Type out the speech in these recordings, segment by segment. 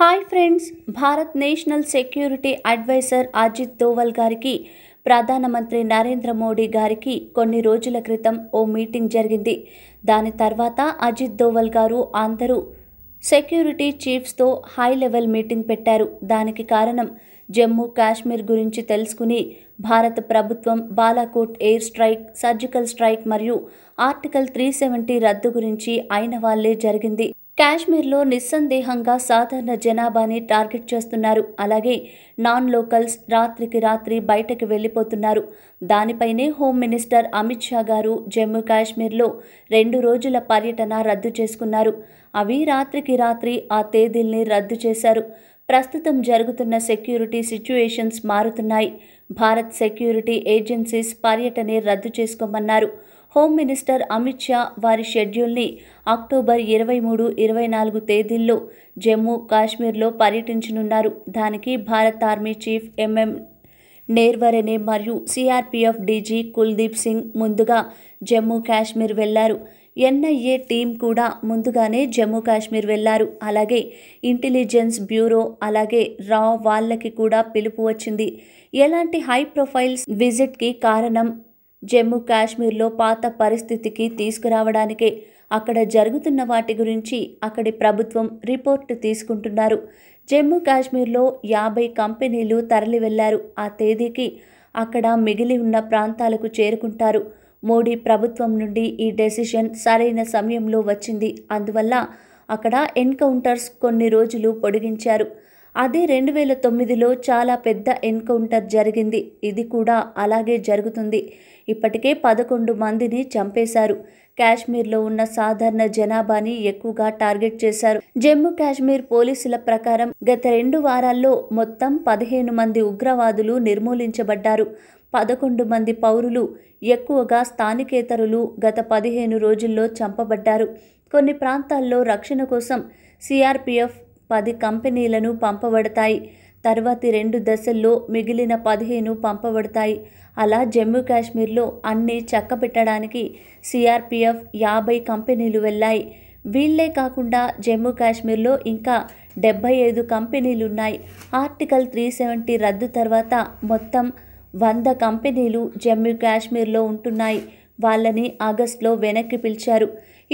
hi friends Bharat national security adviser Ajit Doval గారికి ప్రధానమంత్రి నరేంద్ర మోడీ గారికి కొన్ని రోజుల క్రితం ఓ మీటింగ్ జరిగింది దాని తర్వాత అజిత్ దోవల్ గారు అందరూ సెక్యూరిటీ చీఫ్స్తో హై లెవెల్ మీటింగ్ పెట్టారు దానికి కారణం జమ్మూ కాశ్మీర్ గురించి తెలుసుకుని భారత ప్రభుత్వం Balakot air strike surgical strike మరియు ఆర్టికల్ త్రీ సెవెంటీ రద్దు గురించి అయిన వాళ్లే జరిగింది కాశ్మీర్లో నిస్సందేహంగా సాధారణ జనాభాని టార్గెట్ చేస్తున్నారు అలాగే నాన్ లోకల్స్ రాత్రికి రాత్రి బయటకు వెళ్ళిపోతున్నారు దానిపైనే హోమ్ మినిస్టర్ అమిత్ షా గారు జమ్మూ కాశ్మీర్లో రెండు రోజుల పర్యటన రద్దు చేసుకున్నారు అవి రాత్రికి రాత్రి ఆ తేదీల్ని రద్దు చేశారు ప్రస్తుతం జరుగుతున్న సెక్యూరిటీ సిచ్యువేషన్స్ మారుతున్నాయి భారత్ సెక్యూరిటీ ఏజెన్సీస్ పర్యటనే రద్దు చేసుకోమన్నారు హోమ్ మినిస్టర్ అమిత్ షా వారి షెడ్యూల్ని అక్టోబర్ ఇరవై మూడు ఇరవై నాలుగు తేదీల్లో జమ్మూ కాశ్మీర్లో పర్యటించనున్నారు దానికి Bharat army chief MM Naravane మరియు సిఆర్పిఎఫ్ డీజీ కుల్దీప్ సింగ్ ముందుగా జమ్మూ కాశ్మీర్ వెళ్లారు ఎన్ఐఏ టీం కూడా ముందుగానే జమ్మూ కాశ్మీర్ వెళ్లారు అలాగే ఇంటెలిజెన్స్ బ్యూరో అలాగే రా వాళ్ళకి కూడా పిలుపు వచ్చింది ఎలాంటి హై ప్రొఫైల్స్ విజిట్కి కారణం జమ్మూ కాశ్మీర్లో పాత పరిస్థితికి తీసుకురావడానికే అక్కడ జరుగుతున్న వాటి గురించి అక్కడి ప్రభుత్వం రిపోర్టు తీసుకుంటున్నారు జమ్మూ కాశ్మీర్లో యాభై కంపెనీలు తరలి వెళ్లారు ఆ తేదీకి అక్కడ మిగిలి ఉన్న ప్రాంతాలకు చేరుకుంటారు మోడీ ప్రభుత్వం నుండి ఈ డెసిషన్ సరైన సమయంలో వచ్చింది అందువల్ల అక్కడ ఎన్కౌంటర్స్ కొన్ని రోజులు పొడిగించారు అదే రెండు వేల తొమ్మిదిలో చాలా పెద్ద ఎన్కౌంటర్ జరిగింది ఇది కూడా అలాగే జరుగుతుంది ఇప్పటికే పదకొండు మందిని చంపేశారు కాశ్మీర్లో ఉన్న సాధారణ జనాభాని ఎక్కువగా టార్గెట్ చేశారు జమ్మూ కాశ్మీర్ పోలీసుల ప్రకారం గత రెండు వారాల్లో మొత్తం పదిహేను మంది ఉగ్రవాదులు నిర్మూలించబడ్డారు పదకొండు మంది పౌరులు ఎక్కువగా స్థానికేతరులు గత పదిహేను రోజుల్లో చంపబడ్డారు కొన్ని ప్రాంతాల్లో రక్షణ కోసం సిఆర్పిఎఫ్ పది కంపెనీలను పంపబడతాయి తర్వాతి రెండు దశల్లో మిగిలిన పదిహేను పంపబడతాయి అలా జమ్మూ కాశ్మీర్లో అన్నీ చక్కబెట్టడానికి సిఆర్పిఎఫ్ యాభై కంపెనీలు వెళ్ళాయి వీళ్లే కాకుండా జమ్మూ కాశ్మీర్లో ఇంకా డెబ్బై ఐదు కంపెనీలున్నాయి ఆర్టికల్ త్రీ సెవెంటీ రద్దు తర్వాత మొత్తం వంద కంపెనీలు జమ్మూ కాశ్మీర్లో ఉంటున్నాయి వాళ్ళని ఆగస్టులో వెనక్కి పిలిచారు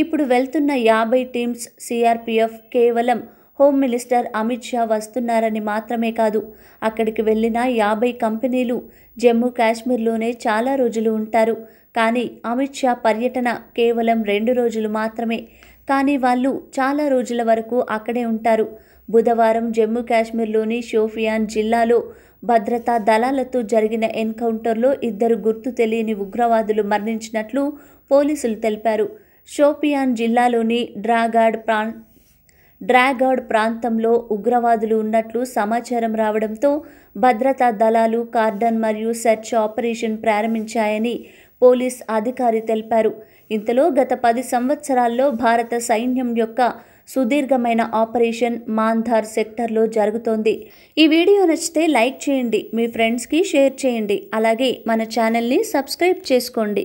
ఇప్పుడు వెళ్తున్న యాభై టీమ్స్ సిఆర్పిఎఫ్ కేవలం హోమ్ మినిస్టర్ అమిత్ షా వస్తున్నారని మాత్రమే కాదు అక్కడికి వెళ్ళిన యాభై కంపెనీలు జమ్మూ కాశ్మీర్లోనే చాలా రోజులు ఉంటారు కానీ అమిత్ షా పర్యటన కేవలం రెండు రోజులు మాత్రమే కానీ వాళ్ళు చాలా రోజుల వరకు అక్కడే ఉంటారు బుధవారం జమ్మూ కాశ్మీర్లోని షోఫియాన్ జిల్లాలో భద్రతా దళాలతో జరిగిన ఎన్కౌంటర్లో ఇద్దరు గుర్తు తెలియని ఉగ్రవాదులు మరణించినట్లు పోలీసులు తెలిపారు షోపియాన్ జిల్లాలోని డ్రాగాడ్ ప్రాంత డ్రాగాడ్ ప్రాంతంలో ఉగ్రవాదులు ఉన్నట్లు సమాచారం రావడంతో భద్రతా దళాలు కార్డన్ మరియు సెర్చ్ ఆపరేషన్ ప్రారంభించాయని పోలీస్ అధికారి తెలిపారు ఇంతలో గత పది సంవత్సరాల్లో భారత సైన్యం యొక్క సుదీర్ఘమైన ఆపరేషన్ మాంధార్ సెక్టర్లో జరుగుతోంది ఈ వీడియో నచ్చితే లైక్ చేయండి మీ ఫ్రెండ్స్కి షేర్ చేయండి అలాగే మన ఛానల్ని సబ్స్క్రైబ్ చేసుకోండి